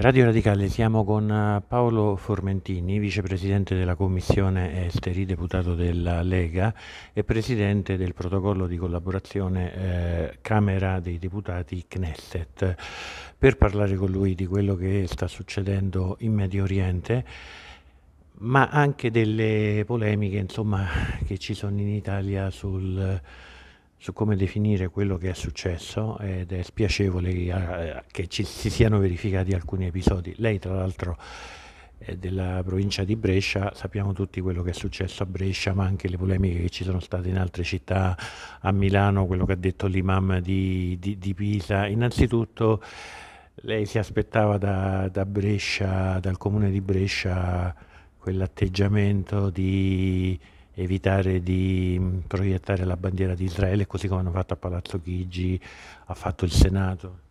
Radio Radicale, siamo con eh, Paolo Formentini, vicepresidente della Commissione Esteri, deputato della Lega e presidente del protocollo di collaborazione eh, Camera dei Deputati Knesset, per parlare con lui di quello che sta succedendo in Medio Oriente ma anche delle polemiche insomma, che ci sono in Italia sul su come definire quello che è successo ed è spiacevole eh, che ci, si siano verificati alcuni episodi. Lei tra l'altro è della provincia di Brescia, sappiamo tutti quello che è successo a Brescia, ma anche le polemiche che ci sono state in altre città, a Milano, quello che ha detto l'imam di, di, di Pisa. Innanzitutto lei si aspettava da, da Brescia, dal comune di Brescia, quell'atteggiamento di evitare di mm, proiettare la bandiera di Israele così come hanno fatto a Palazzo Chigi, ha fatto il Senato.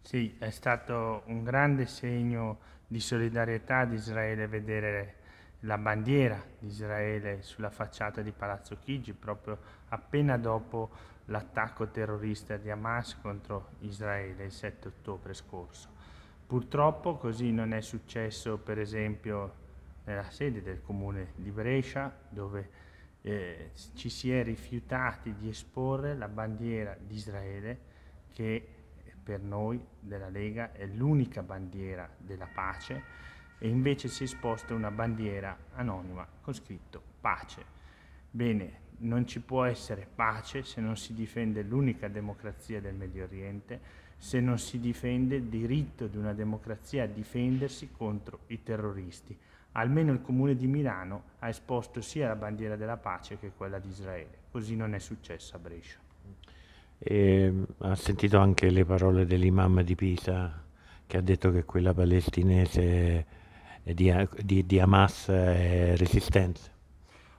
Sì, è stato un grande segno di solidarietà di Israele vedere la bandiera di Israele sulla facciata di Palazzo Chigi proprio appena dopo l'attacco terrorista di Hamas contro Israele il 7 ottobre scorso. Purtroppo così non è successo per esempio nella sede del comune di Brescia dove eh, ci si è rifiutati di esporre la bandiera di Israele che per noi della Lega è l'unica bandiera della pace e invece si è esposta una bandiera anonima con scritto pace. Bene, non ci può essere pace se non si difende l'unica democrazia del Medio Oriente, se non si difende il diritto di una democrazia a difendersi contro i terroristi almeno il Comune di Milano ha esposto sia la bandiera della pace che quella di Israele. Così non è successo a Brescia. E, ehm, ha sentito anche le parole dell'imam di Pisa che ha detto che quella palestinese di, di, di Hamas è resistenza?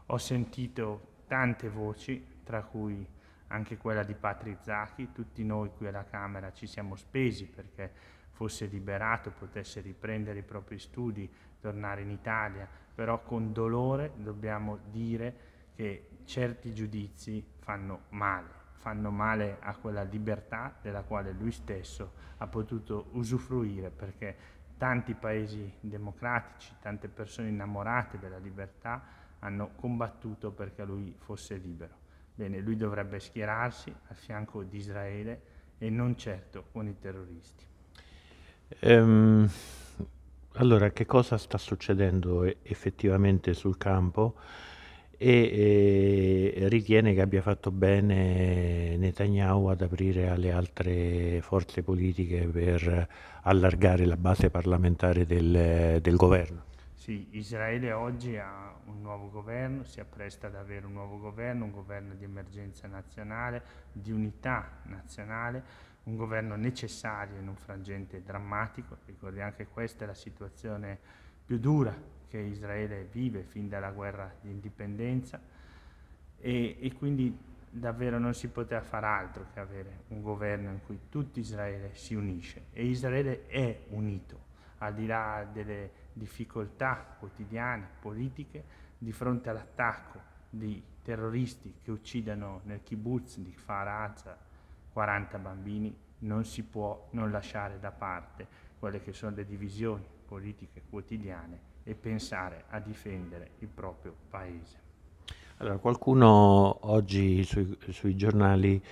Ho sentito tante voci, tra cui anche quella di Patrizacchi, tutti noi qui alla Camera ci siamo spesi perché fosse liberato, potesse riprendere i propri studi, tornare in Italia, però con dolore dobbiamo dire che certi giudizi fanno male, fanno male a quella libertà della quale lui stesso ha potuto usufruire perché tanti paesi democratici, tante persone innamorate della libertà hanno combattuto perché lui fosse libero. Bene, lui dovrebbe schierarsi a fianco di Israele e non certo con i terroristi. Um... Allora, che cosa sta succedendo effettivamente sul campo? E, e eh, ritiene che abbia fatto bene Netanyahu ad aprire alle altre forze politiche per allargare la base parlamentare del, del governo. Sì, Israele oggi ha un nuovo governo, si appresta ad avere un nuovo governo, un governo di emergenza nazionale, di unità nazionale un governo necessario in un frangente drammatico, ricordiamo che questa è la situazione più dura che Israele vive fin dalla guerra di indipendenza e, e quindi davvero non si poteva fare altro che avere un governo in cui tutto Israele si unisce e Israele è unito, al di là delle difficoltà quotidiane, politiche, di fronte all'attacco di terroristi che uccidono nel kibbutz di Kfar Aza 40 bambini, non si può non lasciare da parte quelle che sono le divisioni politiche quotidiane e pensare a difendere il proprio paese. Allora, qualcuno oggi sui, sui giornali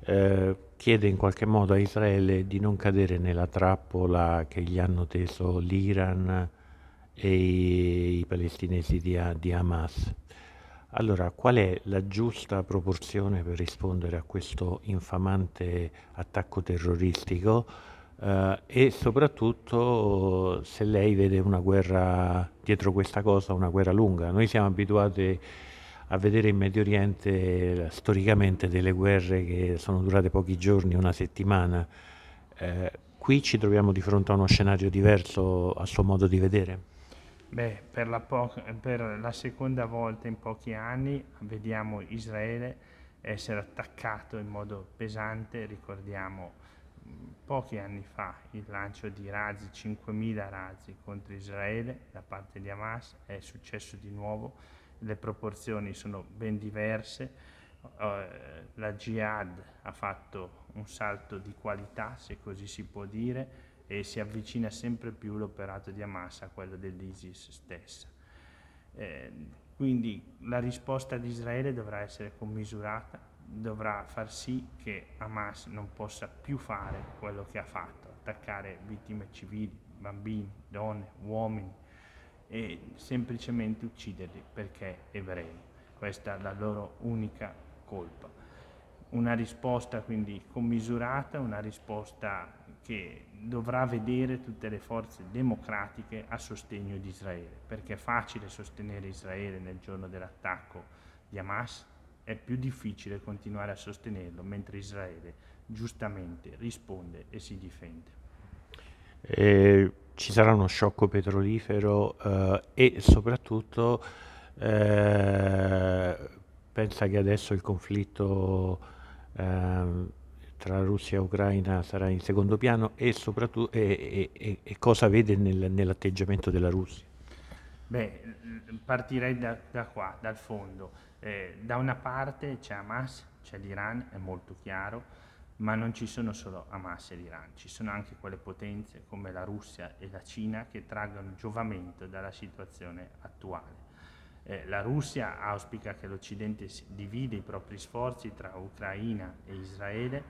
eh, chiede in qualche modo a Israele di non cadere nella trappola che gli hanno teso l'Iran e i palestinesi di, di Hamas. Allora, qual è la giusta proporzione per rispondere a questo infamante attacco terroristico? Eh, e soprattutto se lei vede una guerra dietro questa cosa, una guerra lunga. Noi siamo abituati a vedere in Medio Oriente eh, storicamente delle guerre che sono durate pochi giorni, una settimana. Eh, qui ci troviamo di fronte a uno scenario diverso a suo modo di vedere. Beh, per la, per la, seconda volta in pochi anni vediamo Israele essere attaccato in modo pesante, ricordiamo mm, pochi anni fa il lancio di razzi, 5.000 razzi contro Israele da parte di Hamas, è successo di nuovo, le proporzioni sono ben diverse, uh, la jihad ha fatto un salto di qualità, se così si può dire, e si avvicina sempre più l'operato di Hamas a quello dell'ISIS stessa. Eh, quindi la risposta di Israele dovrà essere commisurata, dovrà far sì che Hamas non possa più fare quello che ha fatto, attaccare vittime civili, bambini, donne, uomini e semplicemente ucciderli perché ebrei. Questa è la loro unica colpa una risposta quindi commisurata, una risposta che dovrà vedere tutte le forze democratiche a sostegno di Israele, perché è facile sostenere Israele nel giorno dell'attacco di Hamas, è più difficile continuare a sostenerlo mentre Israele giustamente risponde e si difende. Eh, ci sarà uno sciocco petrolifero eh, e soprattutto eh, pensa che adesso il conflitto Ehm, tra Russia e Ucraina sarà in secondo piano e, soprattutto, e, e, e cosa vede nel, nell'atteggiamento della Russia? Beh, partirei da, da qua, dal fondo. Eh, da una parte c'è Hamas, c'è l'Iran, è molto chiaro, ma non ci sono solo Hamas e l'Iran, ci sono anche quelle potenze come la Russia e la Cina che traggono giovamento dalla situazione attuale. Eh, la Russia auspica che l'Occidente divida i propri sforzi tra Ucraina e Israele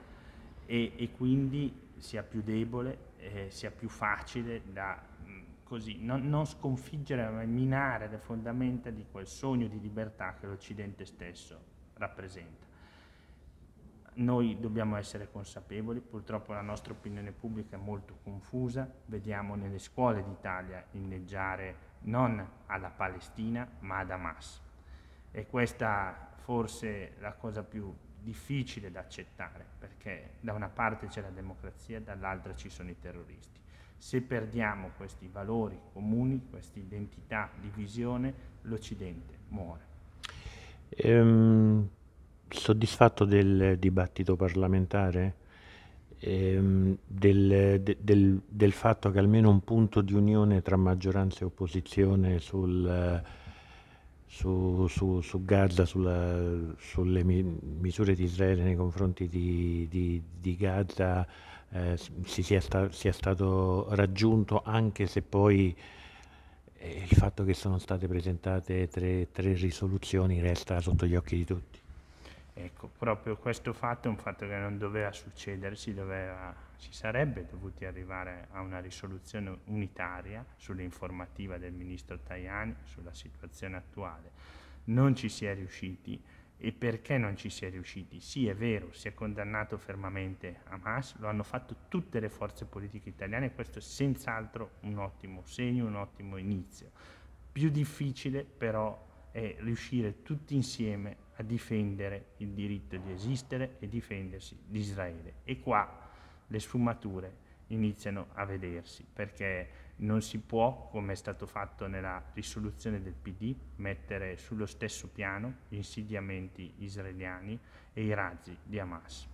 e, e quindi sia più debole, eh, sia più facile da mm, così, non, non sconfiggere ma minare le fondamenta di quel sogno di libertà che l'Occidente stesso rappresenta noi dobbiamo essere consapevoli, purtroppo la nostra opinione pubblica è molto confusa, vediamo nelle scuole d'Italia inneggiare non alla Palestina ma ad Hamas. E questa forse è la cosa più difficile da accettare, perché da una parte c'è la democrazia, dall'altra ci sono i terroristi. Se perdiamo questi valori comuni, questa identità di visione, l'Occidente muore. Ehm, soddisfatto del dibattito parlamentare, ehm, del, de, del, del, fatto che almeno un punto di unione tra maggioranza e opposizione sul, su, su, su, Gaza, sulla, sulle mi, misure di Israele nei confronti di, di, di Gaza eh, si sia, sta, sia, stato raggiunto, anche se poi eh, il fatto che sono state presentate tre, tre risoluzioni resta sotto gli occhi di tutti. Ecco, proprio questo fatto è un fatto che non doveva succedere, si, doveva, si sarebbe dovuti arrivare a una risoluzione unitaria sull'informativa del ministro Tajani sulla situazione attuale. Non ci si è riusciti e perché non ci si è riusciti? Sì, è vero, si è condannato fermamente Hamas, lo hanno fatto tutte le forze politiche italiane e questo è senz'altro un ottimo segno, un ottimo inizio. Più difficile però è riuscire tutti insieme a difendere il diritto di esistere e difendersi di Israele. E qua le sfumature iniziano a vedersi, perché non si può, come è stato fatto nella risoluzione del PD, mettere sullo stesso piano gli insediamenti israeliani e i razzi di Hamas.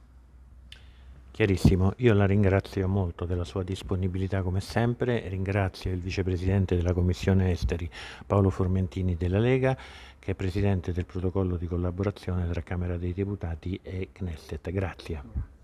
Chiarissimo, io la ringrazio molto della sua disponibilità come sempre, ringrazio il Vicepresidente della Commissione Esteri Paolo Formentini della Lega che è Presidente del protocollo di collaborazione tra Camera dei Deputati e Knesset. Grazie.